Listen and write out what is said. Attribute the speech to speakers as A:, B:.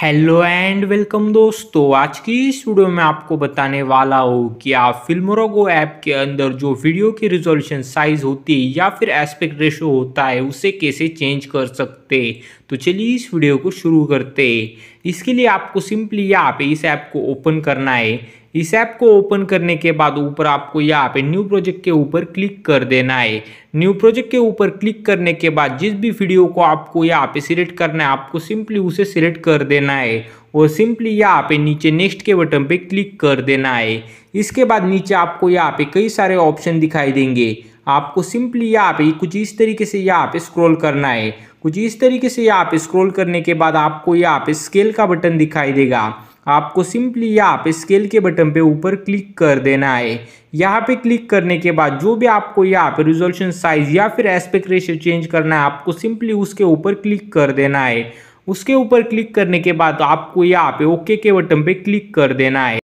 A: hello and welcome दोस्तों आज की इस वीडियो में आपको बताने वाला हूँ कि आप फिल्मोरोगो ऐप के अंदर जो वीडियो की रिजोल्यूशन साइज़ होती है या फिर एस्पेक्ट रेशो होता है उसे कैसे चेंज कर सकते तो चलिए इस वीडियो को शुरू करते इसके लिए आपको सिंपली यहाँ पे इस ऐप को ओपन करना है इस ऐप को ओपन करने के बाद ऊपर आपको यहाँ पे न्यू प्रोजेक्ट के ऊपर क्लिक कर देना है न्यू प्रोजेक्ट के ऊपर क्लिक करने के बाद जिस भी वीडियो को आपको यहाँ पे सिलेक्ट करना है आपको सिंपली उसे सिलेक्ट कर देना है और सिंपली यहाँ पे नीचे नेक्स्ट के बटन पे क्लिक कर देना है इसके बाद नीचे आपको यहाँ पे कई सारे ऑप्शन दिखाई देंगे आपको सिंपली यहाँ पे कुछ इस तरीके से यहाँ पे स्क्रॉल करना है कुछ इस तरीके से यहाँ पे स्क्रॉल करने के बाद आपको यहाँ पे स्केल का बटन दिखाई देगा आपको सिंपली यहाँ पे स्केल के बटन पे ऊपर क्लिक कर देना है यहाँ पे क्लिक करने के बाद जो भी आपको यहाँ पे रिजोल्यूशन साइज या फिर एस्पेक्ट रेशियो चेंज करना है आपको सिंपली उसके ऊपर क्लिक कर देना है उसके ऊपर क्लिक करने के बाद आपको यहाँ पे ओके के बटन पे क्लिक कर देना है